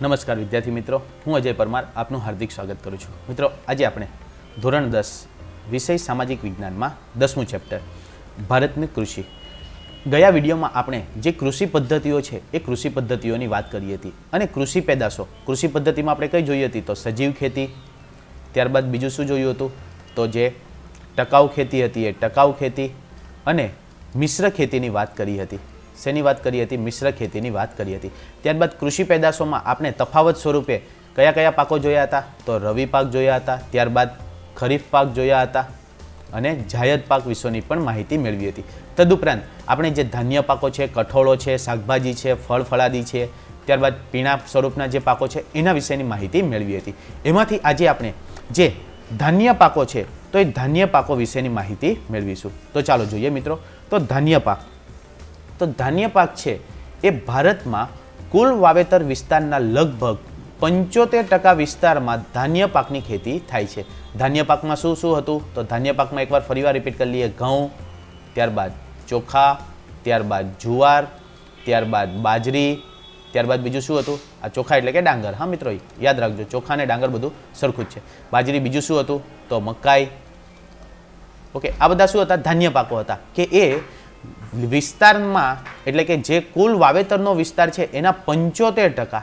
નમસ્કાર વિદ્યાર્થી મિત્રો હું અજય પરમાર આપનું હાર્દિક સ્વાગત કરું છું મિત્રો આજે આપણે ધોરણ દસ વિષય સામાજિક વિજ્ઞાનમાં દસમું ચેપ્ટર ભારતની કૃષિ ગયા વિડીયોમાં આપણે જે કૃષિ પદ્ધતિઓ છે એ કૃષિ પદ્ધતિઓની વાત કરી હતી અને કૃષિ પેદાશો કૃષિ પદ્ધતિમાં આપણે કઈ જોઈ હતી તો સજીવ ખેતી ત્યારબાદ બીજું શું જોયું હતું તો જે ટકાઉ ખેતી હતી એ ટકાઉ ખેતી અને મિશ્ર ખેતીની વાત કરી હતી શેની વાત કરી હતી મિશ્ર ખેતીની વાત કરી હતી ત્યારબાદ કૃષિ પેદાશોમાં આપણે તફાવત સ્વરૂપે કયા કયા પાકો જોયા હતા તો રવિ પાક જોયા હતા ત્યારબાદ ખરીફ પાક જોયા હતા અને જાયદ પાક વિશ્વની પણ માહિતી મેળવી હતી તદુપરાંત આપણે જે ધાન્ય પાકો છે કઠોળો છે શાકભાજી છે ફળ ફળાદી છે ત્યારબાદ પીણા સ્વરૂપના જે પાકો છે એના વિશેની માહિતી મેળવી હતી એમાંથી આજે આપણે જે ધાન્ય પાકો છે તો એ ધાન્ય પાકો વિશેની માહિતી મેળવીશું તો ચાલો જોઈએ મિત્રો તો ધાન્ય પાક તો ધાન્ય પાક છે એ ભારતમાં કુલ વાવેતર વિસ્તારના લગભગ પંચોતેર ટકા વિસ્તારમાં ધાન્ય પાકની ખેતી થાય છે ધાન્ય પાકમાં શું શું હતું તો ધાન્ય પાકમાં એકવાર ફરીવાર રિપીટ કરી લઈએ ઘઉં ત્યારબાદ ચોખા ત્યારબાદ જુવાર ત્યારબાદ બાજરી ત્યારબાદ બીજું શું હતું આ ચોખા એટલે કે ડાંગર હા મિત્રો યાદ રાખજો ચોખા અને ડાંગર બધું સરખું જ છે બાજરી બીજું શું હતું તો મકાઈ ઓકે આ બધા શું હતા ધાન્ય પાકો હતા કે એ વિસ્તારમાં એટલે કે જે કુલ વાવેતરનો વિસ્તાર છે એના પંચોતેર ટકા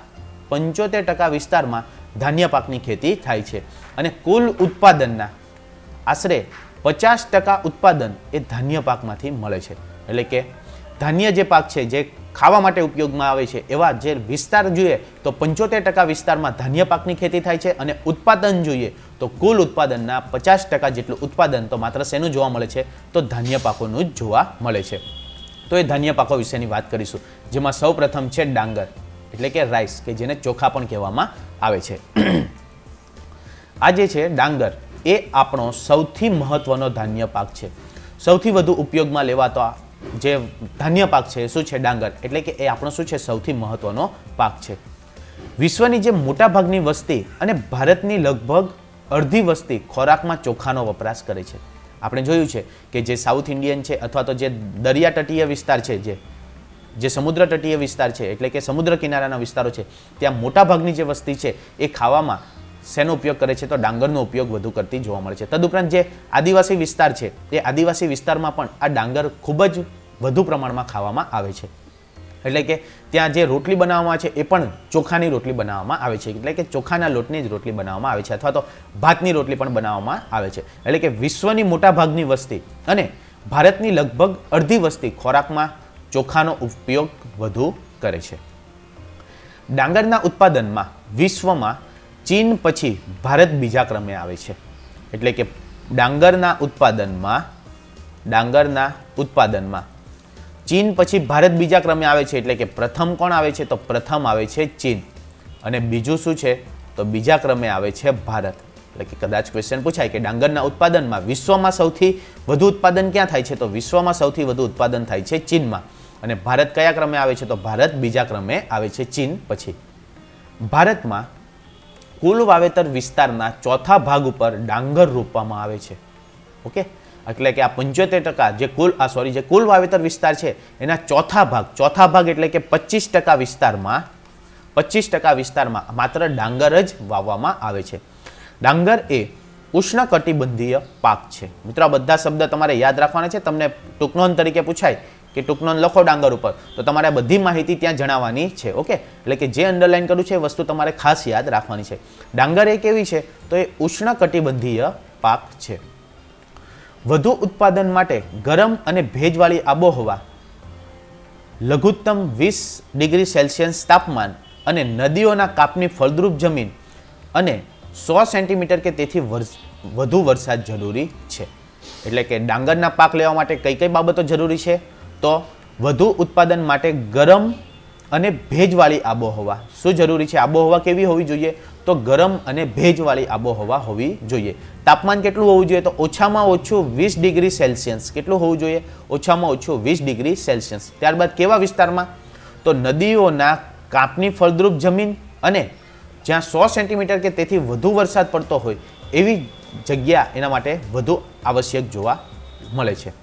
પંચોતેર ટકા વિસ્તારમાં ધાન્ય પાકની ખેતી થાય છે અને કુલ ઉત્પાદનના આશરે પચાસ ટકા ઉત્પાદન એ ધાન્ય પાકમાંથી મળે છે એટલે કે ધાન્ય જે પાક છે જે ખાવા માટે ઉપયોગમાં આવે છે એવા જે વિસ્તાર જોઈએ તો પંચોતેર ટકા વિસ્તારમાં ધાન્ય પાકની ખેતી થાય છે અને ઉત્પાદન જોઈએ તો કુલ ઉત્પાદનના પચાસ ટકા જેટલું ઉત્પાદન તો માત્ર શેનું જોવા મળે છે તો ધાન્ય પાકોનું જ જોવા મળે છે તો એ ધાન્ય પાકો વિશેની વાત કરીશું જેમાં સૌ પ્રથમ છે ડાંગર એટલે કે રાઈસ કે જેને ચોખા પણ કહેવામાં આવે છે આ જે છે ડાંગર એ આપણો સૌથી મહત્વનો ધાન્ય પાક છે સૌથી વધુ ઉપયોગમાં લેવાતો જે ધાન્ય પાક છે શું છે ડાંગર એટલે કે એ આપણો શું છે સૌથી મહત્વનો પાક છે વિશ્વની જે મોટાભાગની વસ્તી અને ભારતની લગભગ અડધી વસ્તી ખોરાકમાં ચોખાનો વપરાશ કરે છે આપણે જોયું છે કે જે સાઉથ ઇન્ડિયન છે અથવા તો જે દરિયા તટીય વિસ્તાર છે જે જે સમુદ્ર તટીય વિસ્તાર છે એટલે કે સમુદ્ર કિનારાના વિસ્તારો છે ત્યાં મોટાભાગની જે વસ્તી છે એ ખાવામાં શેનો ઉપયોગ કરે છે તો ડાંગરનો ઉપયોગ વધુ કરતી જોવા મળે છે તદુપરાંત જે આદિવાસી વિસ્તાર છે તે આદિવાસી વિસ્તારમાં પણ આ ડાંગર ખૂબ જ વધુ પ્રમાણમાં ખાવામાં આવે છે એટલે કે ત્યાં જે રોટલી બનાવવામાં છે એ પણ ચોખાની રોટલી બનાવવામાં આવે છે એટલે કે ચોખાના લોટની જ રોટલી બનાવવામાં આવે છે અથવા તો ભાતની રોટલી પણ બનાવવામાં આવે છે એટલે કે વિશ્વની મોટાભાગની વસ્તી અને ભારતની લગભગ અડધી વસ્તી ખોરાકમાં ચોખાનો ઉપયોગ વધુ કરે છે ડાંગરના ઉત્પાદનમાં વિશ્વમાં ચીન પછી ભારત બીજા ક્રમે આવે છે એટલે કે ડાંગરના ઉત્પાદનમાં ડાંગરના ઉત્પાદનમાં ચીન પછી ભારત બીજા ક્રમે આવે છે એટલે કે પ્રથમ કોણ આવે છે તો પ્રથમ આવે છે ચીન અને બીજું શું છે તો બીજા ક્રમે આવે છે ભારત એટલે કે કદાચ ક્વેશ્ચન પૂછાય કે ડાંગરના ઉત્પાદનમાં વિશ્વમાં સૌથી વધુ ઉત્પાદન ક્યાં થાય છે તો વિશ્વમાં સૌથી વધુ ઉત્પાદન થાય છે ચીનમાં અને ભારત કયા ક્રમે આવે છે તો ભારત બીજા ક્રમે આવે છે ચીન પછી ભારતમાં કુલ વાવેતર વિસ્તારના ચોથા ભાગ ઉપર ડાંગર રોપવામાં આવે છે ઓકે એટલે કે આ પંચોતેર ટકા જે કુલ આ સોરી જે કુલ વાવેતર વિસ્તાર છે એના ચોથા ભાગ ચોથા ભાગ એટલે કે પચીસ ટકા વિસ્તારમાં પચીસ ટકા વિસ્તારમાં માત્ર ડાંગર જ વાવવામાં આવે છે ડાંગર એ ઉષ્ણકટિબંધીય પાક છે મિત્રો બધા શબ્દ તમારે યાદ રાખવાના છે તમને ટૂંકનોન તરીકે પૂછાય કે ટૂંકનો લખો ડાંગર ઉપર તો તમારે બધી માહિતી ત્યાં જણાવવાની છે ઓકે એટલે કે જે અંડરલાઇન કરું છે એ વસ્તુ તમારે ખાસ યાદ રાખવાની છે ડાંગર એ કેવી છે તો એ ઉષ્ણકટિબંધીય પાક છે વધુ ઉત્પાદન માટે ગરમ અને ભેજવાળી આબોહવા લઘુત્તમ વીસ ડિગ્રી સેલ્સિયસ તાપમાન અને નદીઓના કાપની ફળદ્રુપ જમીન અને સો સેન્ટીમીટર કે તેથી વધુ વરસાદ જરૂરી છે એટલે કે ડાંગરના પાક લેવા માટે કઈ કઈ બાબતો જરૂરી છે તો વધુ ઉત્પાદન માટે ગરમ અને ભેજવાળી આબોહવા શું જરૂરી છે આબોહવા કેવી હોવી જોઈએ તો ગરમ અને ભેજવાળી આબોહવા હોવી જોઈએ તાપમાન કેટલું હોવું જોઈએ તો ઓછામાં ઓછું વીસ ડિગ્રી સેલ્સિયસ કેટલું હોવું જોઈએ ઓછામાં ઓછું વીસ ડિગ્રી સેલ્સિયસ ત્યારબાદ કેવા વિસ્તારમાં તો નદીઓના કાંપની ફળદ્રુપ જમીન અને જ્યાં સો સેન્ટીમીટર કે તેથી વધુ વરસાદ પડતો હોય એવી જગ્યા એના માટે વધુ આવશ્યક જોવા મળે છે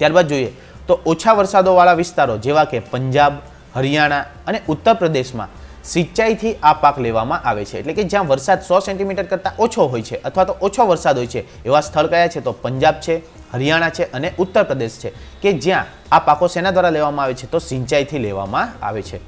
ત્યારબાદ જોઈએ તો ઓછા વરસાદોવાળા વિસ્તારો જેવા કે પંજાબ હરિયાણા અને ઉત્તર પ્રદેશમાં સિંચાઈથી આ પાક લેવામાં આવે છે એટલે કે જ્યાં વરસાદ સો સેન્ટીમીટર કરતાં ઓછો હોય છે અથવા તો ઓછો વરસાદ હોય છે એવા સ્થળ કયા છે તો પંજાબ છે હરિયાણા છે અને ઉત્તર પ્રદેશ છે કે જ્યાં આ પાકો સેના દ્વારા લેવામાં આવે છે તો સિંચાઈથી લેવામાં આવે છે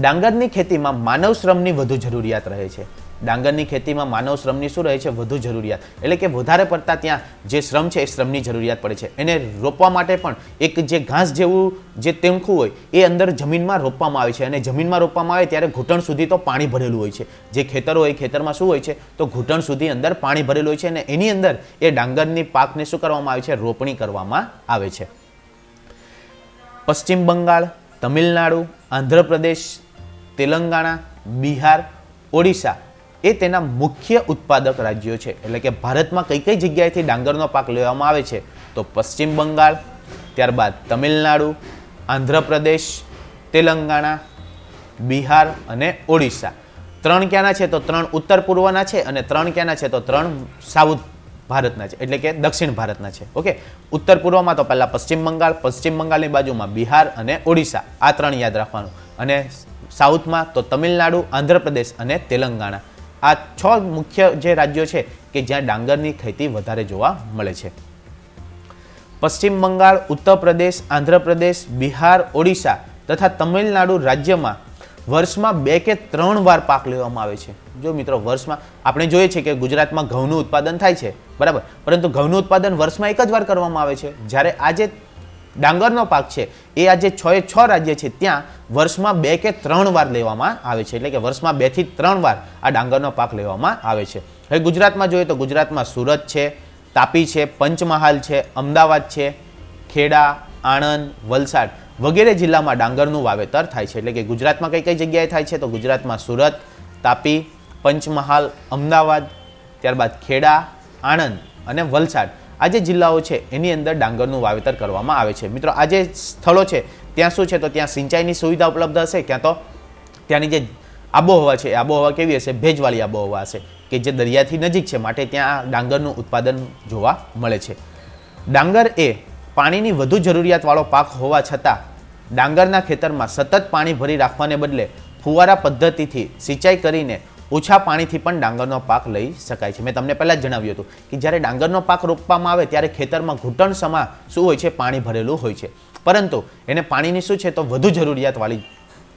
ડાંગરની ખેતીમાં માનવ શ્રમની વધુ જરૂરિયાત રહે છે ડાંગરની ખેતીમાં માનવ શ્રમની શું રહે છે વધુ જરૂરિયાત એટલે કે વધારે પડતા ત્યાં જે શ્રમ છે એ શ્રમની જરૂરિયાત પડે છે એને રોપવા માટે પણ એક જે ઘાસ જેવું જે તેંખું હોય એ અંદર જમીનમાં રોપવામાં આવે છે અને જમીનમાં રોપવામાં આવે ત્યારે ઘૂંટણ સુધી તો પાણી ભરેલું હોય છે જે ખેતર હોય ખેતરમાં શું હોય છે તો ઘૂંટણ સુધી અંદર પાણી ભરેલું હોય છે અને એની અંદર એ ડાંગરની પાકને શું કરવામાં આવે છે રોપણી કરવામાં આવે છે પશ્ચિમ બંગાળ તમિલનાડુ આંધ્રપ્રદેશ તેલંગાણા બિહાર ઓડિશા એ તેના મુખ્ય ઉત્પાદક રાજ્યો છે એટલે કે ભારતમાં કઈ કઈ જગ્યાએથી ડાંગરનો પાક લેવામાં આવે છે તો પશ્ચિમ બંગાળ ત્યારબાદ તમિલનાડુ આંધ્રપ્રદેશ તેલંગાણા બિહાર અને ઓડિશા ત્રણ ક્યાંના છે તો ત્રણ ઉત્તર પૂર્વના છે અને ત્રણ ક્યાંના છે તો ત્રણ સાઉથ ભારતના છે એટલે કે દક્ષિણ ભારતના છે ઓકે ઉત્તર પૂર્વમાં તો પહેલાં પશ્ચિમ બંગાળ પશ્ચિમ બંગાળની બાજુમાં બિહાર અને ઓડિશા આ ત્રણ યાદ રાખવાનું અને સાઉથમાં તો તમિલનાડુ આંધ્રપ્રદેશ અને તેલંગાણા આ છ મુખ્ય જે રાજ્યો છે કે જ્યાં ડાંગરની ખેતી વધારે જોવા મળે છે પશ્ચિમ બંગાળ ઉત્તર પ્રદેશ આંધ્રપ્રદેશ બિહાર ઓડિશા તથા તમિલનાડુ રાજ્યમાં વર્ષમાં બે કે ત્રણ વાર પાક લેવામાં આવે છે જો મિત્રો વર્ષમાં આપણે જોઈએ છીએ કે ગુજરાતમાં ઘઉંનું ઉત્પાદન થાય છે બરાબર પરંતુ ઘઉંનું ઉત્પાદન વર્ષમાં એક જ વાર કરવામાં આવે છે જ્યારે આજે ડાંગરનો પાક છે એ આજે છ એ છ રાજ્ય છે ત્યાં વર્ષમાં બે કે ત્રણ વાર લેવામાં આવે છે એટલે કે વર્ષમાં બેથી ત્રણ વાર આ ડાંગરનો પાક લેવામાં આવે છે હવે ગુજરાતમાં જોઈએ તો ગુજરાતમાં સુરત છે તાપી છે પંચમહાલ છે અમદાવાદ છે ખેડા આણંદ વલસાડ વગેરે જિલ્લામાં ડાંગરનું વાવેતર થાય છે એટલે કે ગુજરાતમાં કઈ કઈ જગ્યાએ થાય છે તો ગુજરાતમાં સુરત તાપી પંચમહાલ અમદાવાદ ત્યારબાદ ખેડા આણંદ અને વલસાડ આ જે જિલ્લાઓ છે એની અંદર ડાંગરનું વાવેતર કરવામાં આવે છે મિત્રો આ જે સ્થળો છે ત્યાં શું છે તો ત્યાં સિંચાઈની સુવિધા ઉપલબ્ધ હશે ક્યાં તો ત્યાંની જે આબોહવા છે આબોહવા કેવી હશે ભેજવાળી આબોહવા હશે કે જે દરિયાથી નજીક છે માટે ત્યાં ડાંગરનું ઉત્પાદન જોવા મળે છે ડાંગર એ પાણીની વધુ જરૂરિયાતવાળો પાક હોવા છતાં ડાંગરના ખેતરમાં સતત પાણી ભરી રાખવાને બદલે ફુવારા પદ્ધતિથી સિંચાઈ કરીને ઓછા પાણીથી પણ ડાંગરનો પાક લઈ શકાય છે મેં તમને પહેલાં જ જણાવ્યું હતું કે જ્યારે ડાંગરનો પાક રોપવામાં આવે ત્યારે ખેતરમાં ઘૂંટણ સમા શું હોય છે પાણી ભરેલું હોય છે પરંતુ એને પાણીની શું છે તો વધુ જરૂરિયાતવાળી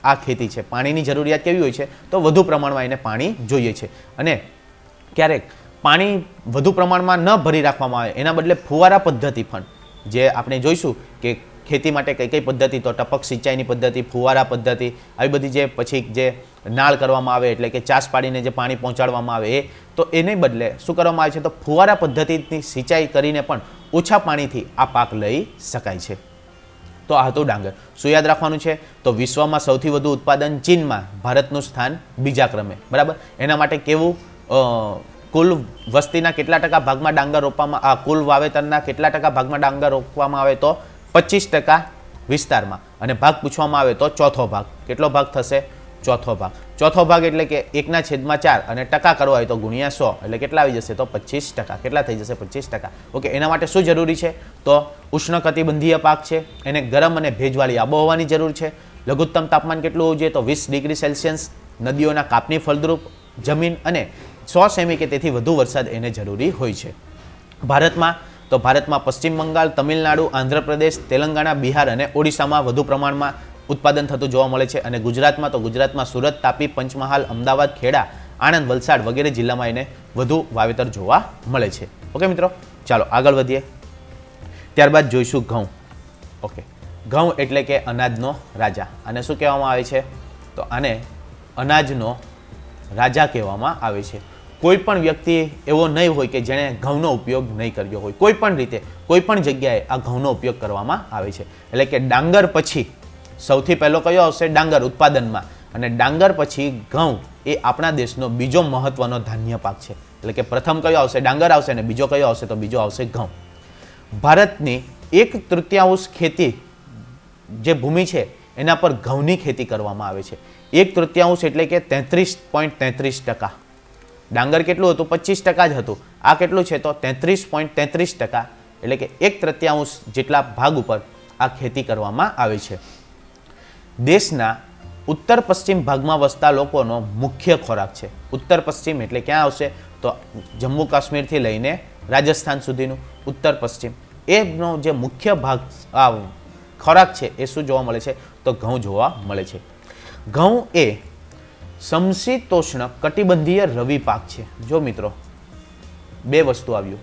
આ ખેતી છે પાણીની જરૂરિયાત કેવી હોય છે તો વધુ પ્રમાણમાં એને પાણી જોઈએ છે અને ક્યારેક પાણી વધુ પ્રમાણમાં ન ભરી રાખવામાં આવે એના બદલે ફુવારા પદ્ધતિ પણ જે આપણે જોઈશું કે ખેતી માટે કઈ કઈ પદ્ધતિ તો ટપક સિંચાઈની પદ્ધતિ ફુવારા પદ્ધતિ આવી બધી જે પછી જે નાળ કરવામાં આવે એટલે કે ચાસ પાડીને જે પાણી પહોંચાડવામાં આવે એ તો એને બદલે શું કરવામાં આવે છે તો ફુવારા પદ્ધતિની સિંચાઈ કરીને પણ ઓછા પાણીથી આ પાક લઈ શકાય છે તો આ હતું ડાંગર શું યાદ રાખવાનું છે તો વિશ્વમાં સૌથી વધુ ઉત્પાદન ચીનમાં ભારતનું સ્થાન બીજા ક્રમે બરાબર એના માટે કેવું કુલ વસ્તીના કેટલા ટકા ભાગમાં ડાંગર રોપવામાં આ કુલ વાવેતરના કેટલા ટકા ભાગમાં ડાંગર રોપવામાં આવે તો પચીસ ટકા વિસ્તારમાં અને ભાગ પૂછવામાં આવે તો ચોથો ભાગ કેટલો ભાગ થશે ચોથો ભાગ ચોથો ભાગ એટલે કે એકના છેદમાં ચાર અને ટકા કરવા હોય તો ગુણ્યા સો એટલે કેટલા આવી જશે તો પચીસ ટકા કેટલા થઈ જશે પચીસ ટકા ઓકે એના માટે શું જરૂરી છે તો ઉષ્ણકટિબંધીય પાક છે એને ગરમ અને ભેજવાળી આબોહવાની જરૂર છે લઘુત્તમ તાપમાન કેટલું હોવું જોઈએ તો વીસ ડિગ્રી સેલ્સિયસ નદીઓના કાપની ફળદ્રુપ જમીન અને સો સેમી કે તેથી વધુ વરસાદ એને જરૂરી હોય છે ભારતમાં તો ભારતમાં પશ્ચિમ બંગાળ તમિલનાડુ આંધ્રપ્રદેશ તેલંગાણા બિહાર અને ઓડિશામાં વધુ પ્રમાણમાં ઉત્પાદન થતું જોવા મળે છે અને ગુજરાતમાં તો ગુજરાતમાં સુરત તાપી પંચમહાલ અમદાવાદ ખેડા આણંદ વલસાડ વગેરે જિલ્લામાં એને વધુ વાવેતર જોવા મળે છે ઓકે મિત્રો ચાલો આગળ વધીએ ત્યારબાદ જોઈશું ઘઉં ઓકે ઘઉં એટલે કે અનાજનો રાજા આને શું કહેવામાં આવે છે તો આને અનાજનો રાજા કહેવામાં આવે છે કોઈ પણ વ્યક્તિ એવો નહીં હોય કે જેણે ઘઉંનો ઉપયોગ નહીં કર્યો હોય કોઈ પણ રીતે કોઈ પણ જગ્યાએ આ ઘઉંનો ઉપયોગ કરવામાં આવે છે એટલે કે ડાંગર પછી સૌથી પહેલો કયો આવશે ડાંગર ઉત્પાદનમાં અને ડાંગર પછી ઘઉં એ આપણા દેશનો બીજો મહત્વનો ધાન્ય પાક છે એટલે કે પ્રથમ કયો આવશે ડાંગર આવશે અને બીજો કયો આવશે તો બીજો આવશે ઘઉં ભારતની એક તૃતીયાંશ ખેતી જે ભૂમિ છે એના પર ઘઉંની ખેતી કરવામાં આવે છે એક તૃતીયાંશ એટલે કે તેત્રીસ પોઈન્ટ તેત્રીસ ટકા ડાંગર કેટલું હતું પચીસ ટકા જ હતું આ કેટલું છે તો તેત્રીસ પોઈન્ટ તેત્રીસ ટકા એટલે કે એક તૃત્યાંશ જેટલા ભાગ ઉપર આ ખેતી કરવામાં આવે છે દેશના ઉત્તર પશ્ચિમ ભાગમાં વસતા લોકોનો મુખ્ય ખોરાક છે ઉત્તર પશ્ચિમ એટલે ક્યાં આવશે તો જમ્મુ કાશ્મીરથી લઈને રાજસ્થાન સુધીનું ઉત્તર પશ્ચિમ એનો જે મુખ્ય ભાગ ખોરાક છે એ શું જોવા મળે છે તો ઘઉં જોવા મળે છે ઘઉં એ સમશીતોષ્ણ કટિબંધીય રવિ પાક છે જો મિત્રો બે વસ્તુ આવ્યું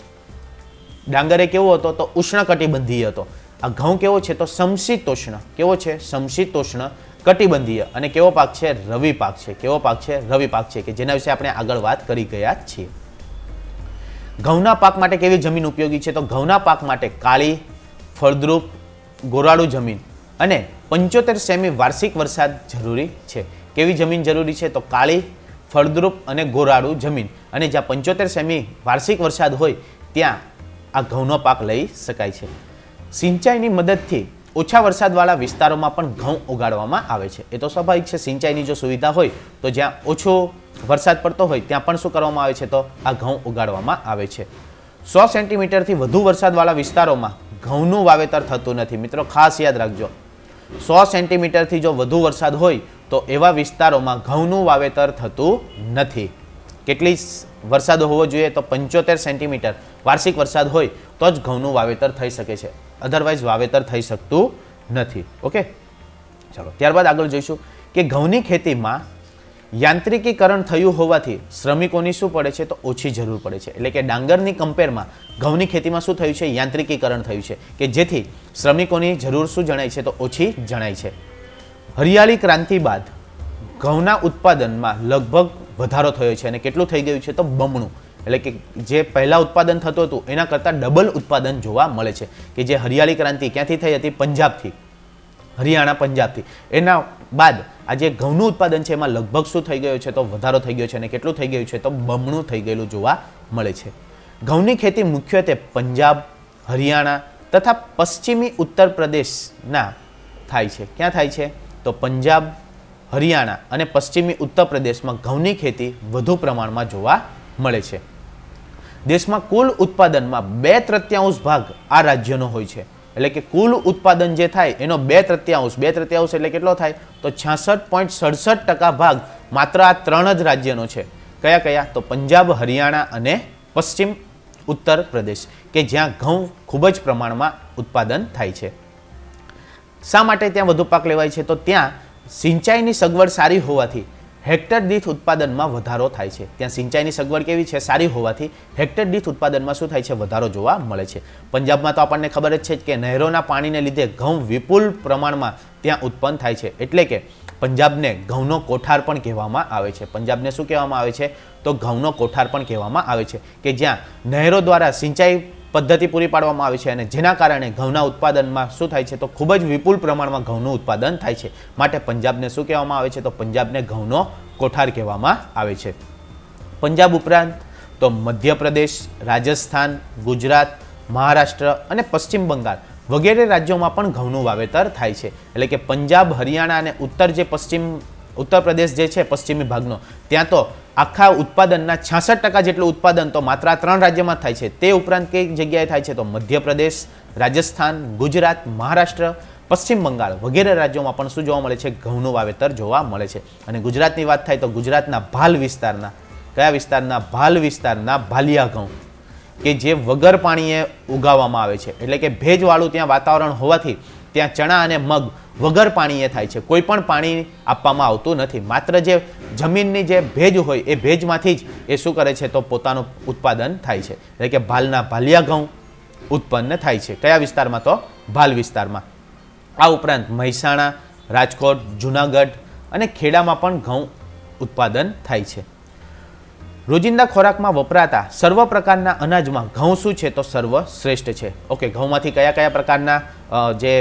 ડાંગરે કેવો હતો તો ઉષ્ણ કટિબંધીય હતો આ ઘઉં કેવો છે તો સમશીતોષ્ણ કેવો છે સમશીતોષ્ણ કટિબંધીય અને કેવો પાક છે રવિ પાક છે કેવો પાક છે રવિ પાક છે કે જેના વિશે આપણે આગળ વાત કરી ગયા છીએ ઘઉંના પાક માટે કેવી જમીન ઉપયોગી છે તો ઘઉંના પાક માટે કાળી ફળદ્રુપ ગોરાળું જમીન અને પંચોતેર સેમી વાર્ષિક વરસાદ જરૂરી છે કેવી જમીન જરૂરી છે તો કાળી ફળદ્રુપ અને ગોરાળું જમીન અને જ્યાં પંચોતેર સેમી વાર્ષિક વરસાદ હોય ત્યાં આ ઘઉંનો પાક લઈ શકાય છે સિંચાઈની મદદથી ઓછા વરસાદવાળા વિસ્તારોમાં પણ ઘઉં ઉગાડવામાં આવે છે એ તો સ્વાભાવિક છે સિંચાઈની જો સુવિધા હોય તો જ્યાં ઓછો વરસાદ પડતો હોય ત્યાં પણ શું કરવામાં આવે છે તો આ ઘઉં ઉગાડવામાં આવે છે સો સેન્ટીમીટરથી વધુ વરસાદવાળા વિસ્તારોમાં ઘઉંનું વાવેતર થતું નથી મિત્રો ખાસ યાદ રાખજો સો સેન્ટીમીટરથી જો વધુ વરસાદ હોય તો એવા વિસ્તારોમાં ઘઉંનું વાવેતર થતું નથી કેટલી વરસાદ હોવો જોઈએ તો પંચોતેર સેન્ટીમીટર વાર્ષિક વરસાદ હોય તો જ ઘઉંનું વાવેતર થઈ શકે છે અધરવાઇઝ વાવેતર થઈ શકતું નથી ઓકે ચાલો ત્યારબાદ આગળ જોઈશું કે ઘઉંની ખેતીમાં યાંત્રિકીકરણ થયું હોવાથી શ્રમિકોની શું પડે છે તો ઓછી જરૂર પડે છે એટલે કે ડાંગરની કમ્પેરમાં ઘઉંની ખેતીમાં શું થયું છે યાંત્રિકીકરણ થયું છે કે જેથી શ્રમિકોની જરૂર શું જણાય છે તો ઓછી જણાય છે હરિયાળી ક્રાંતિ બાદ ઘઉંના ઉત્પાદનમાં લગભગ વધારો થયો છે અને કેટલું થઈ ગયું છે તો બમણું એટલે કે જે પહેલાં ઉત્પાદન થતું હતું એના કરતાં ડબલ ઉત્પાદન જોવા મળે છે કે જે હરિયાળી ક્રાંતિ ક્યાંથી થઈ હતી પંજાબથી હરિયાણા પંજાબથી એના બાદ આ જે ઘઉંનું ઉત્પાદન છે એમાં લગભગ શું થઈ ગયું છે તો વધારો થઈ ગયો છે અને કેટલું થઈ ગયું છે તો બમણું થઈ ગયેલું જોવા મળે છે ઘઉંની ખેતી મુખ્યત્વે પંજાબ હરિયાણા તથા પશ્ચિમી ઉત્તર પ્રદેશના થાય છે ક્યાં થાય છે તો પંજાબ હરિયાણા અને પશ્ચિમી ઉત્તર પ્રદેશમાં ઘઉંની ખેતી વધુ પ્રમાણમાં જોવા મળે છે દેશમાં કુલ ઉત્પાદનમાં બે તૃત્યાંશ ભાગ આ રાજ્યનો હોય છે એટલે કે કુલ ઉત્પાદન જે થાય એનો બે તૃત્યાંશ બે તૃત્યાંશ એટલે કેટલો થાય તો છાસઠ પોઈન્ટ સડસઠ ટકા ભાગ માત્ર આ ત્રણ જ રાજ્યનો છે કયા કયા તો પંજાબ હરિયાણા અને પશ્ચિમ ઉત્તર પ્રદેશ કે જ્યાં ઘઉં ખૂબ જ પ્રમાણમાં ઉત્પાદન થાય છે શા માટે ત્યાં વધુ પાક લેવાય છે તો ત્યાં સિંચાઈની સગવડ સારી હોવાથી હેક્ટર દીઠ ઉત્પાદનમાં વધારો થાય છે ત્યાં સિંચાઈની સગવડ કેવી છે સારી હોવાથી હેક્ટર દીઠ ઉત્પાદનમાં શું થાય છે વધારો જોવા મળે છે પંજાબમાં તો આપણને ખબર જ છે કે નહેરોના પાણીને લીધે ઘઉં વિપુલ પ્રમાણમાં ત્યાં ઉત્પન્ન થાય છે એટલે કે પંજાબને ઘઉંનો કોઠાર પણ કહેવામાં આવે છે પંજાબને શું કહેવામાં આવે છે તો ઘઉંનો કોઠાર પણ કહેવામાં આવે છે કે જ્યાં નહેરો દ્વારા સિંચાઈ પદ્ધતિ પૂરી પાડવામાં આવી છે અને જેના કારણે ઘઉંના ઉત્પાદનમાં શું થાય છે તો ખૂબ જ વિપુલ પ્રમાણમાં ઘઉંનું ઉત્પાદન થાય છે માટે પંજાબને શું કહેવામાં આવે છે તો પંજાબને ઘઉંનો કોઠાર કહેવામાં આવે છે પંજાબ ઉપરાંત તો મધ્યપ્રદેશ રાજસ્થાન ગુજરાત મહારાષ્ટ્ર અને પશ્ચિમ બંગાળ વગેરે રાજ્યોમાં પણ ઘઉંનું વાવેતર થાય છે એટલે કે પંજાબ હરિયાણા અને ઉત્તર જે પશ્ચિમ ઉત્તર પ્રદેશ જે છે પશ્ચિમી ભાગનો ત્યાં તો આખા ઉત્પાદનના છાસઠ ટકા જેટલું ઉત્પાદન તો માત્ર ત્રણ રાજ્યમાં થાય છે તે ઉપરાંત કઈ જગ્યાએ થાય છે તો મધ્યપ્રદેશ રાજસ્થાન ગુજરાત મહારાષ્ટ્ર પશ્ચિમ બંગાળ વગેરે રાજ્યોમાં પણ શું જોવા મળે છે ઘઉંનું વાવેતર જોવા મળે છે અને ગુજરાતની વાત થાય તો ગુજરાતના ભાલ વિસ્તારના કયા વિસ્તારના ભાલ વિસ્તારના ભાલિયા ઘઉં કે જે વગર પાણીએ ઉગાવવામાં આવે છે એટલે કે ભેજવાળું ત્યાં વાતાવરણ હોવાથી ત્યાં ચણા અને મગ વગર પાણીએ થાય છે કોઈ પણ પાણી આપવામાં આવતું નથી માત્ર જે જમીનની જે ભેજ હોય એ ભેજમાંથી જ એ શું કરે છે તો પોતાનું ઉત્પાદન થાય છે એટલે કે ભાલના ભાલિયા ઘઉં ઉત્પન્ન થાય છે કયા વિસ્તારમાં તો ભાલ વિસ્તારમાં આ ઉપરાંત મહેસાણા રાજકોટ જુનાગઢ અને ખેડામાં પણ ઘઉં ઉત્પાદન થાય છે રોજિંદા ખોરાકમાં વપરાતા સર્વ પ્રકારના અનાજમાં ઘઉં શું છે તો સર્વશ્રેષ્ઠ છે ઓકે ઘઉંમાંથી કયા કયા પ્રકારના જે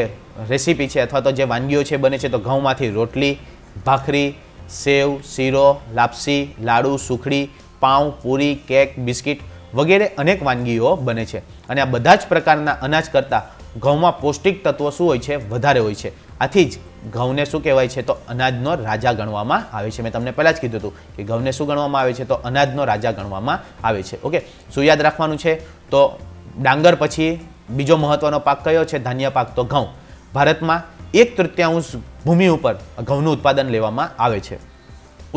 રેસીપી છે અથવા તો જે વાનગીઓ છે બને છે તો ઘઉંમાંથી રોટલી ભાખરી સેવ શીરો લાપસી લાડુ સુખડી પાઉં પૂરી કેક બિસ્કિટ વગેરે અનેક વાનગીઓ બને છે અને આ બધા જ પ્રકારના અનાજ કરતાં ઘઉંમાં પૌષ્ટિક તત્વો શું હોય છે વધારે હોય છે આથી જ ઘઉંને શું કહેવાય છે તો અનાજનો રાજા ગણવામાં આવે છે મેં તમને પહેલાં જ કીધું હતું કે ઘઉંને શું ગણવામાં આવે છે તો અનાજનો રાજા ગણવામાં આવે છે ઓકે શું યાદ રાખવાનું છે તો ડાંગર પછી બીજો મહત્ત્વનો પાક કયો છે ધાન્ય પાક તો ઘઉં ભારતમાં એક તૃતીયાંશ ભૂમિ ઉપર ઘઉંનું ઉત્પાદન લેવામાં આવે છે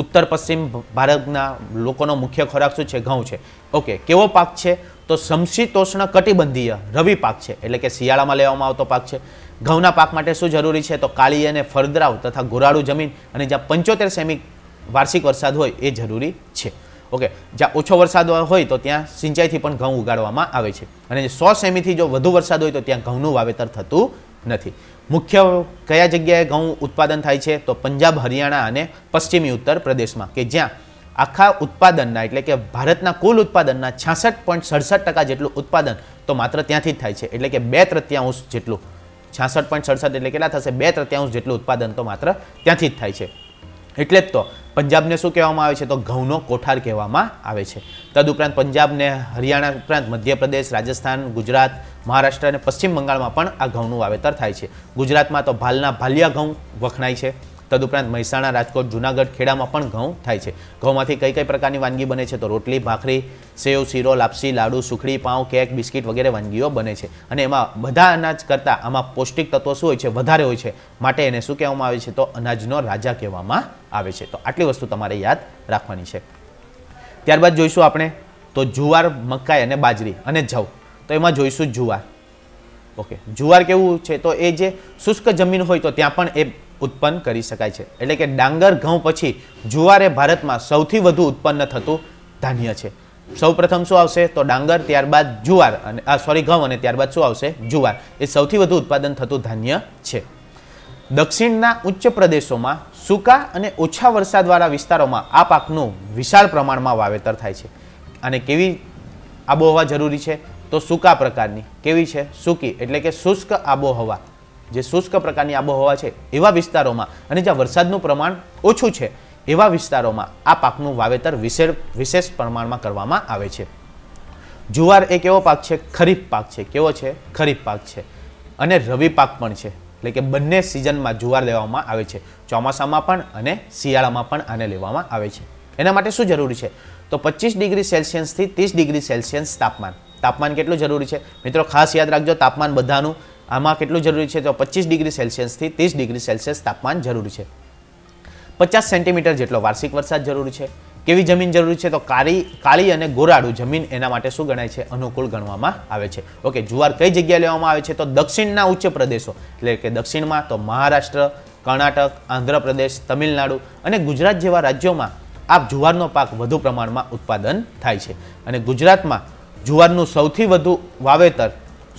ઉત્તર પશ્ચિમ ભારતના લોકોનો મુખ્ય ખોરાક શું છે ઘઉં છે ઓકે કેવો પાક છે તો સમશીતોષ્ણ કટિબંધીય રવિ પાક છે એટલે કે શિયાળામાં લેવામાં આવતો પાક છે ઘઉંના પાક માટે શું જરૂરી છે તો કાળી અને ફળદ્રાવ તથા ગોરાળુ જમીન અને જ્યાં પંચોતેર સેમી વાર્ષિક વરસાદ હોય એ જરૂરી છે ઓકે જ્યાં ઓછો વરસાદ હોય તો ત્યાં સિંચાઈથી પણ ઘઉં ઉગાડવામાં આવે છે અને સો સેમીથી જો વધુ વરસાદ હોય તો ત્યાં ઘઉંનું વાવેતર થતું નથી મુખ્ય કયા જગ્યાએ ઘઉં ઉત્પાદન થાય છે તો પંજાબ હરિયાણા અને પશ્ચિમી ઉત્તર પ્રદેશમાં કે જ્યાં આખા ઉત્પાદનના એટલે કે ભારતના કુલ ઉત્પાદનના છાસઠ પોઈન્ટ સડસઠ ટકા જેટલું ઉત્પાદન તો માત્ર ત્યાંથી જ થાય છે એટલે કે બે તૃતીયાંશ જેટલું છાસઠ પોઈન્ટ સડસઠ એટલે કેટલા થશે બે તૃતીયાંશ જેટલું ઉત્પાદન તો માત્ર ત્યાંથી જ થાય છે એટલે જ તો પંજાબને શું કહેવામાં આવે છે તો ઘઉંનો કોઠાર કહેવામાં આવે છે તદુપરાંત પંજાબને હરિયાણા ઉપરાંત મધ્યપ્રદેશ રાજસ્થાન ગુજરાત મહારાષ્ટ્ર અને પશ્ચિમ બંગાળમાં પણ આ ઘઉંનું વાવેતર થાય છે ગુજરાતમાં તો ભાલના ભાલિયા ઘઉં વખણાય છે તદુપરાંત મહેસાણા રાજકોટ જુનાગઢ ખેડામાં પણ ઘઉં થાય છે ઘઉંમાંથી કઈ કઈ પ્રકારની વાનગી બને છે તો રોટલી ભાખરી સેવ શીરો લાપસી લાડુ સુખડી પાઉં કેક બિસ્કિટ વગેરે વાનગીઓ બને છે અને એમાં બધા અનાજ કરતાં આમાં પૌષ્ટિક તત્વો શું હોય છે વધારે હોય છે માટે એને શું કહેવામાં આવે છે તો અનાજનો રાજા કહેવામાં આવે છે તો આટલી વસ્તુ તમારે યાદ રાખવાની છે ત્યારબાદ જોઈશું આપણે તો જુવાર મકાઈ અને બાજરી અને જવ તો એમાં જોઈશું જુવાર ઓકે જુવાર કેવું છે તો એ જે શુષ્ક જમીન હોય તો ત્યાં પણ એ ઉત્પન્ન કરી શકાય છે એટલે કે ડાંગર ઘઉં પછી જુવાર એ ભારતમાં સૌથી વધુ ઉત્પન્ન થતું ધાન્ય છે સૌપ્રથમ શું આવશે તો ડાંગર ત્યારબાદ જુવાર અને આ સોરી ઘઉં અને ત્યારબાદ શું આવશે જુવાર એ સૌથી વધુ ઉત્પાદન થતું ધાન્ય છે દક્ષિણના ઉચ્ચ પ્રદેશોમાં સૂકા અને ઓછા વરસાદવાળા વિસ્તારોમાં આ પાકનું વિશાળ પ્રમાણમાં વાવેતર થાય છે અને કેવી આબોહવા જરૂરી છે તો સૂકા પ્રકારની કેવી છે સૂકી એટલે કે શુષ્ક આબોહવા જે શુષ્ક પ્રકારની આબોહવા છે એવા વિસ્તારોમાં અને જ્યાં વરસાદનું પ્રમાણ ઓછું છે એવા વિસ્તારોમાં આ પાકનું વાવેતર વિશેષ વિશેષ પ્રમાણમાં કરવામાં આવે છે જુવાર એ કેવો પાક છે ખરીફ પાક છે કેવો છે ખરીફ પાક છે અને રવિ પાક પણ છે એટલે કે બંને સિઝનમાં જુવાર લેવામાં આવે છે ચોમાસામાં પણ અને શિયાળામાં પણ આને લેવામાં આવે છે એના માટે શું જરૂરી છે તો પચીસ ડિગ્રી સેલ્સિયસથી ત્રીસ ડિગ્રી સેલ્સિયસ તાપમાન તાપમાન કેટલું જરૂરી છે મિત્રો ખાસ યાદ રાખજો તાપમાન બધાનું આમાં કેટલું જરૂરી છે તો પચીસ ડિગ્રી સેલ્સિયસથી ત્રીસ ડિગ્રી સેલ્સિયસ તાપમાન જરૂરી છે પચાસ સેન્ટીમીટર જેટલો વાર્ષિક વરસાદ જરૂરી છે કેવી જમીન જરૂરી છે તો કાળી કાળી અને ગોરાડું જમીન એના માટે શું ગણાય છે અનુકૂળ ગણવામાં આવે છે ઓકે જુવાર કઈ જગ્યાએ લેવામાં આવે છે તો દક્ષિણના ઉચ્ચ પ્રદેશો એટલે કે દક્ષિણમાં તો મહારાષ્ટ્ર કર્ણાટક આંધ્રપ્રદેશ તમિલનાડુ અને ગુજરાત જેવા રાજ્યોમાં આ જુવારનો પાક વધુ પ્રમાણમાં ઉત્પાદન થાય છે અને ગુજરાતમાં જુવારનું સૌથી વધુ વાવેતર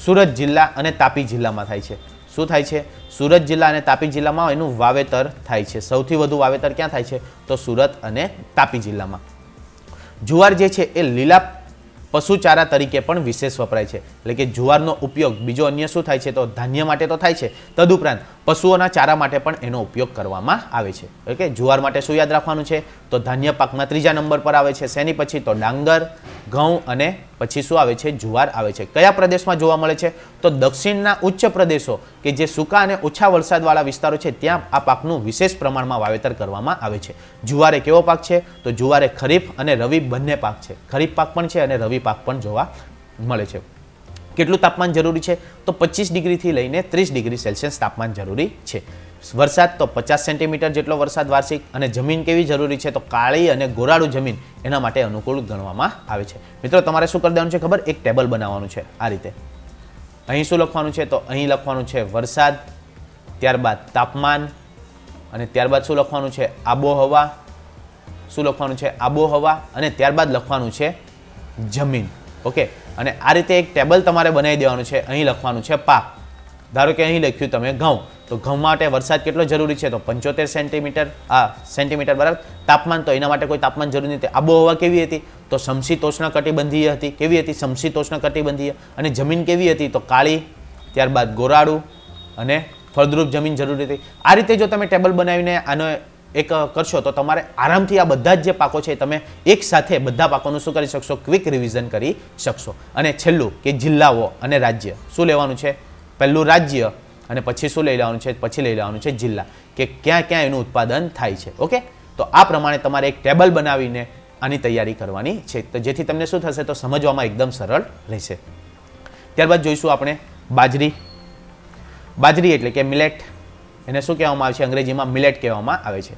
સુરત જિલ્લા અને તાપી જિલ્લામાં થાય છે શું થાય છે સુરત જિલ્લા અને તાપી જિલ્લામાં એનું વાવેતર થાય છે સૌથી વધુ વાવેતર ક્યાં થાય છે તો સુરત અને તાપી જિલ્લામાં જુવાર જે છે એ લીલા પશુચારા તરીકે પણ વિશેષ વપરાય છે એટલે કે જુવારનો ઉપયોગ બીજો અન્ય શું થાય છે તો ધાન્ય માટે તો થાય છે તદુપરાંત પશુઓના ચારા માટે પણ એનો ઉપયોગ કરવામાં આવે છે ઓકે જુવાર માટે શું યાદ રાખવાનું છે તો ધાન્ય પાકના ત્રીજા નંબર પર આવે છે શેની પછી તો ડાંગર ઘઉં અને પછી શું આવે છે જુવાર આવે છે કયા પ્રદેશમાં જોવા મળે છે તો દક્ષિણના ઉચ્ચ પ્રદેશો કે જે સૂકા અને ઓછા વરસાદવાળા વિસ્તારો છે ત્યાં આ પાકનું વિશેષ પ્રમાણમાં વાવેતર કરવામાં આવે છે જુવારે કેવો પાક છે તો જુવારે ખરીફ અને રવિ બંને પાક છે ખરીફ પાક પણ છે અને રવિ પાક પણ જોવા મળે છે કેટલું તાપમાન જરૂરી છે તો પચીસ ડિગ્રીથી લઈને ત્રીસ ડિગ્રી સેલ્સિયસ તાપમાન જરૂરી છે વરસાદ તો પચાસ સેન્ટીમીટર જેટલો વરસાદ વાર્ષિક અને જમીન કેવી જરૂરી છે તો કાળી અને ગોરાળું જમીન એના માટે અનુકૂળ ગણવામાં આવે છે મિત્રો તમારે શું કરી દેવાનું છે ખબર એક ટેબલ બનાવવાનું છે આ રીતે અહીં શું લખવાનું છે તો અહીં લખવાનું છે વરસાદ ત્યારબાદ તાપમાન અને ત્યારબાદ શું લખવાનું છે આબોહવા શું લખવાનું છે આબોહવા અને ત્યારબાદ લખવાનું છે જમીન ઓકે અને આ રીતે એક ટેબલ તમારે બનાવી દેવાનું છે અહીં લખવાનું છે પાક ધારો કે અહીં લખ્યું તમે ઘઉં તો ઘઉં માટે વરસાદ કેટલો જરૂરી છે તો પંચોતેર સેન્ટીમીટર આ સેન્ટીમીટર બરાબર તાપમાન તો એના માટે કોઈ તાપમાન જરૂરી નથી આબોહવા કેવી હતી તો સમશીતોષ્ણ કટિબંધીય હતી કેવી હતી સમશીતોષ્ણ કટિબંધીય અને જમીન કેવી હતી તો કાળી ત્યારબાદ ગોરાળું અને ફળદ્રુપ જમીન જરૂરી હતી આ રીતે જો તમે ટેબલ બનાવીને આનો એક કરશો તો તમારે આરામથી આ બધા જ જે પાકો છે તમે એક સાથે બધા પાકોનું શું કરી શકશો ક્વિક રિવિઝન કરી શકશો અને છેલ્લું કે જિલ્લાઓ અને રાજ્ય શું લેવાનું છે પહેલું રાજ્ય અને પછી શું લઈ લેવાનું છે પછી લઈ લેવાનું છે જિલ્લા કે ક્યાં ક્યાં એનું ઉત્પાદન થાય છે ઓકે તો આ પ્રમાણે તમારે એક ટેબલ બનાવીને આની તૈયારી કરવાની છે તો જેથી તમને શું થશે તો સમજવામાં એકદમ સરળ રહેશે ત્યારબાદ જોઈશું આપણે બાજરી બાજરી એટલે કે મિલેટ એને શું કહેવામાં આવે છે અંગ્રેજીમાં મિલેટ કહેવામાં આવે છે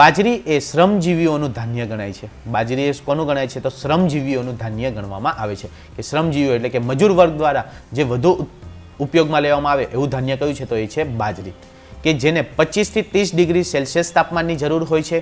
બાજરી એ શ્રમજીવીઓનું ધાન્ય ગણાય છે બાજરી એ કોનું ગણાય છે તો શ્રમજીવીઓનું ધાન્ય ગણવામાં આવે છે કે શ્રમજીવીઓ એટલે કે મજૂર વર્ગ દ્વારા જે વધુ ઉપયોગમાં લેવામાં આવે એવું ધાન્ય કયું છે તો એ છે બાજરી કે જેને પચીસથી ત્રીસ ડિગ્રી સેલ્સિયસ તાપમાનની જરૂર હોય છે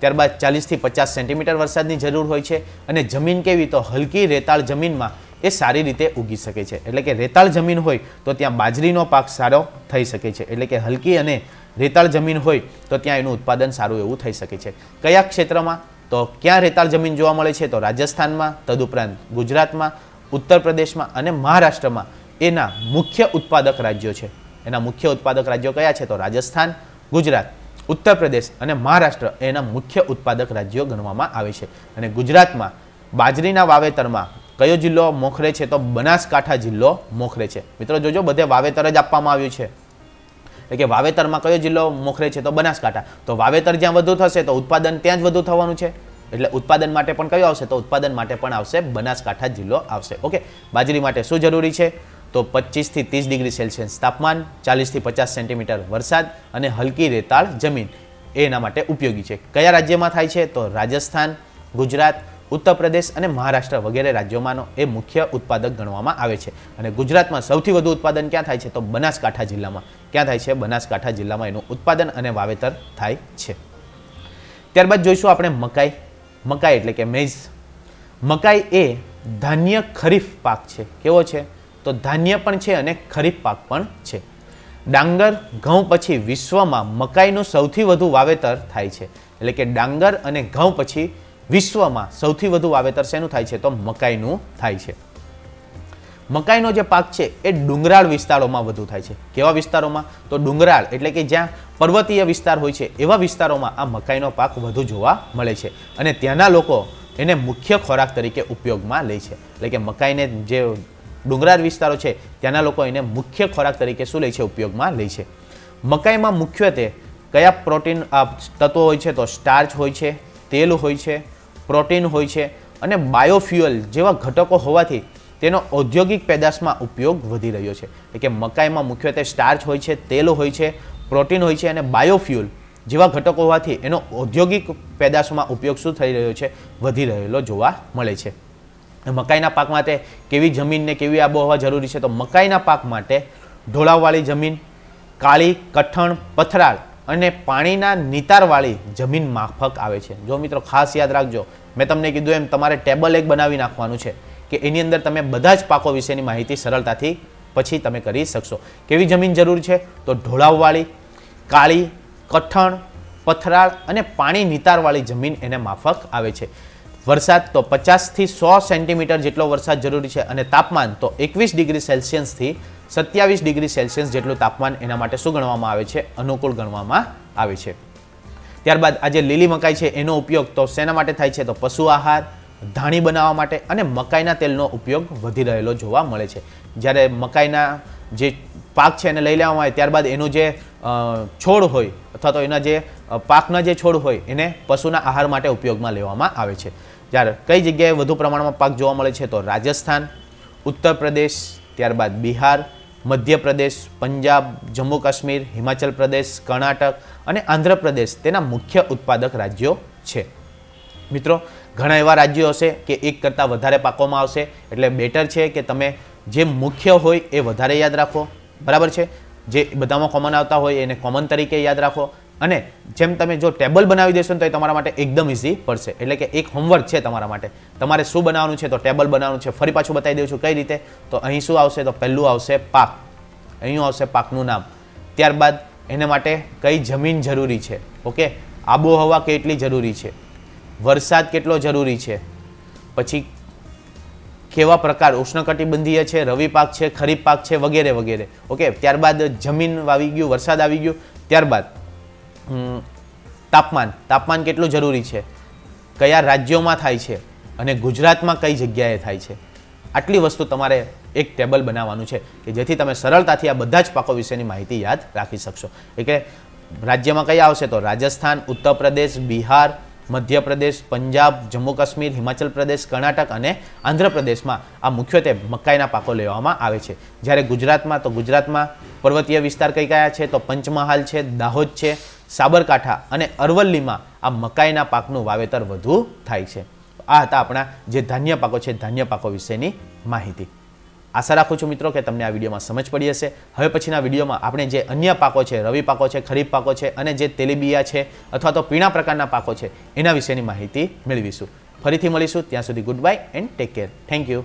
ત્યારબાદ ચાલીસથી પચાસ સેન્ટીમીટર વરસાદની જરૂર હોય છે અને જમીન કેવી તો હલકી રેતાળ જમીનમાં એ સારી રીતે ઉગી શકે છે એટલે કે રેતાળ જમીન હોય તો ત્યાં બાજરીનો પાક સારો થઈ શકે છે એટલે કે હલકી અને રેતાળ જમીન હોય તો ત્યાં એનું ઉત્પાદન સારું એવું થઈ શકે છે કયા ક્ષેત્રમાં તો ક્યાં રેતાળ જમીન જોવા મળે છે તો રાજસ્થાનમાં તદુપરાંત ગુજરાતમાં ઉત્તર પ્રદેશમાં અને મહારાષ્ટ્રમાં એના મુખ્ય ઉત્પાદક રાજ્યો છે એના મુખ્ય ઉત્પાદક રાજ્યો કયા છે તો રાજસ્થાન ગુજરાત ઉત્તર પ્રદેશ અને મહારાષ્ટ્ર એના મુખ્ય ઉત્પાદક રાજ્યો ગણવામાં આવે છે અને ગુજરાતમાં બાજરીના વાવેતરમાં કયો જિલ્લો મોખરે છે તો બનાસકાંઠા જિલ્લો મોખરે છે મિત્રો જોજો બધે વાવેતર જ આપવામાં આવ્યું છે એટલે કે વાવેતરમાં કયો જિલ્લો મોખરે છે તો બનાસકાંઠા તો વાવેતર જ્યાં વધુ થશે તો ઉત્પાદન ત્યાં જ વધુ થવાનું છે એટલે ઉત્પાદન માટે પણ કયો આવશે તો ઉત્પાદન માટે પણ આવશે બનાસકાંઠા જિલ્લો આવશે ઓકે બાજરી માટે શું જરૂરી છે તો પચીસથી ત્રીસ ડિગ્રી સેલ્સિયસ તાપમાન ચાલીસથી પચાસ સેન્ટીમીટર વરસાદ અને હલકી રેતાળ જમીન એના માટે ઉપયોગી છે કયા રાજ્યમાં થાય છે તો રાજસ્થાન ગુજરાત ઉત્તર પ્રદેશ અને મહારાષ્ટ્ર વગેરે રાજ્યોમાંનો એ મુખ્ય ઉત્પાદક ગણવામાં આવે છે અને ગુજરાતમાં સૌથી વધુ ઉત્પાદન ક્યાં થાય છે તો બનાસકાંઠા જિલ્લામાં ક્યાં થાય છે બનાસકાંઠા જિલ્લામાં એનું ઉત્પાદન અને વાવેતર થાય છે ત્યારબાદ જોઈશું આપણે મકાઈ મકાઈ એટલે કે મેઝ મકાઈ એ ધાન્ય ખરીફ પાક છે કેવો છે તો ધાન્ય પણ છે અને ખરીફ પાક પણ છે ડાંગર ઘઉં પછી વિશ્વમાં મકાઈનું સૌથી વધુ વાવેતર થાય છે એટલે કે ડાંગર અને ઘઉં પછી વિશ્વમાં સૌથી વધુ વાવેતર શેનું થાય છે તો મકાઈનું થાય છે મકાઈનો જે પાક છે એ ડુંગરાળ વિસ્તારોમાં વધુ થાય છે કેવા વિસ્તારોમાં તો ડુંગરાળ એટલે કે જ્યાં પર્વતીય વિસ્તાર હોય છે એવા વિસ્તારોમાં આ મકાઈનો પાક વધુ જોવા મળે છે અને ત્યાંના લોકો એને મુખ્ય ખોરાક તરીકે ઉપયોગમાં લે છે એટલે કે મકાઈને જે ડુંગરાળ વિસ્તારો છે ત્યાંના લોકો એને મુખ્ય ખોરાક તરીકે શું લે છે ઉપયોગમાં લે છે મકાઈમાં મુખ્યત્વે કયા પ્રોટીન તત્વો હોય છે તો સ્ટાર્ચ હોય છે તેલ હોય છે પ્રોટીન હોય છે અને બાયોફ્યુઅલ જેવા ઘટકો હોવાથી તેનો ઔદ્યોગિક પેદાશમાં ઉપયોગ વધી રહ્યો છે એટલે કે મકાઈમાં મુખ્યત્વે સ્ટાર્ચ હોય છે તેલ હોય છે પ્રોટીન હોય છે અને બાયોફ્યુઅલ જેવા ઘટકો હોવાથી એનો ઔદ્યોગિક પેદાશોમાં ઉપયોગ શું થઈ રહ્યો છે વધી રહેલો જોવા મળે છે મકાઈના પાક માટે કેવી જમીનને કેવી આબોહવા જરૂરી છે તો મકાઈના પાક માટે ઢોળાવવાળી જમીન કાળી કઠણ પથરાળ અને પાણીના નિતારવાળી જમીન માફક આવે છે જો મિત્રો ખાસ યાદ રાખજો મેં તમને કીધું એમ તમારે ટેબલ એક બનાવી નાખવાનું છે કે એની અંદર તમે બધા જ પાકો વિશેની માહિતી સરળતાથી પછી તમે કરી શકશો કેવી જમીન જરૂર છે તો ઢોળાવવાળી કાળી કઠણ પથરાળ અને પાણી નિતારવાળી જમીન એને માફક આવે છે વરસાદ તો પચાસથી સો સેન્ટીમીટર જેટલો વરસાદ જરૂરી છે અને તાપમાન તો એકવીસ ડિગ્રી સેલ્સિયસથી સત્યાવીસ ડિગ્રી સેલ્સિયસ જેટલું તાપમાન એના માટે શું ગણવામાં આવે છે અનુકૂળ ગણવામાં આવે છે ત્યારબાદ આ જે લીલી મકાઈ છે એનો ઉપયોગ તો શેના માટે થાય છે તો પશુ આહાર ધાણી બનાવવા માટે અને મકાઈના તેલનો ઉપયોગ વધી રહેલો જોવા મળે છે જ્યારે મકાઈના જે પાક છે એને લઈ લેવામાં આવે ત્યારબાદ એનું જે છોડ હોય અથવા તો એના જે પાકના જે છોડ હોય એને પશુના આહાર માટે ઉપયોગમાં લેવામાં આવે છે જ્યારે કઈ જગ્યાએ વધુ પ્રમાણમાં પાક જોવા મળે છે તો રાજસ્થાન ઉત્તર પ્રદેશ ત્યારબાદ બિહાર મધ્યપ્રદેશ પંજાબ જમ્મુ કાશ્મીર હિમાચલ પ્રદેશ કર્ણાટક અને આંધ્રપ્રદેશ તેના મુખ્ય ઉત્પાદક રાજ્યો છે મિત્રો ઘણા એવા રાજ્યો હશે કે એક કરતાં વધારે પાકોમાં આવશે એટલે બેટર છે કે તમે જે મુખ્ય હોય એ વધારે યાદ રાખો બરાબર છે જે બધામાં કોમન આવતા હોય એને કોમન તરીકે યાદ રાખો અને જેમ તમે જો ટેબલ બનાવી દેશો તો એ તમારા માટે એકદમ ઇઝી પડશે એટલે કે એક હોમવર્ક છે તમારા માટે તમારે શું બનાવવાનું છે તો ટેબલ બનાવવાનું છે ફરી પાછું બતાવી દઉં છું કઈ રીતે તો અહીં શું આવશે તો પહેલું આવશે પાક અહીં આવશે પાકનું નામ ત્યારબાદ એને માટે કઈ જમીન જરૂરી છે ઓકે આબોહવા કેટલી જરૂરી છે વરસાદ કેટલો જરૂરી છે પછી કેવા પ્રકાર ઉષ્ણકટિબંધીય છે રવિ પાક છે ખરીફ પાક છે વગેરે વગેરે ઓકે ત્યારબાદ જમીન વાવી ગયું વરસાદ આવી ગયું ત્યારબાદ તાપમાન તાપમાન કેટલું જરૂરી છે કયા રાજ્યોમાં થાય છે અને ગુજરાતમાં કઈ જગ્યાએ થાય છે આટલી વસ્તુ તમારે એક ટેબલ બનાવવાનું છે કે જેથી તમે સરળતાથી આ બધા જ પાકો વિશેની માહિતી યાદ રાખી શકશો એટલે રાજ્યમાં કયા આવશે તો રાજસ્થાન ઉત્તર પ્રદેશ બિહાર મધ્યપ્રદેશ પંજાબ જમ્મુ કાશ્મીર હિમાચલ પ્રદેશ કર્ણાટક અને આંધ્રપ્રદેશમાં આ મુખ્યત્વે મકાઈના પાકો લેવામાં આવે છે જ્યારે ગુજરાતમાં તો ગુજરાતમાં પર્વતીય વિસ્તાર કઈ કયા છે તો પંચમહાલ છે દાહોદ છે સાબરકાંઠા અને અરવલ્લીમાં આ મકાઈના પાકનું વાવેતર વધુ થાય છે આ હતા આપણા જે ધાન્ય પાકો છે ધાન્ય પાકો વિશેની માહિતી આશા રાખું છું મિત્રો કે તમને આ વિડીયોમાં સમજ પડી હશે હવે પછીના વિડીયોમાં આપણે જે અન્ય પાકો છે રવિ પાકો છે ખરીફ પાકો છે અને જે તેલીબિયા છે અથવા તો પીણા પ્રકારના પાકો છે એના વિશેની માહિતી મેળવીશું ફરીથી મળીશું ત્યાં સુધી good bye and take care thank you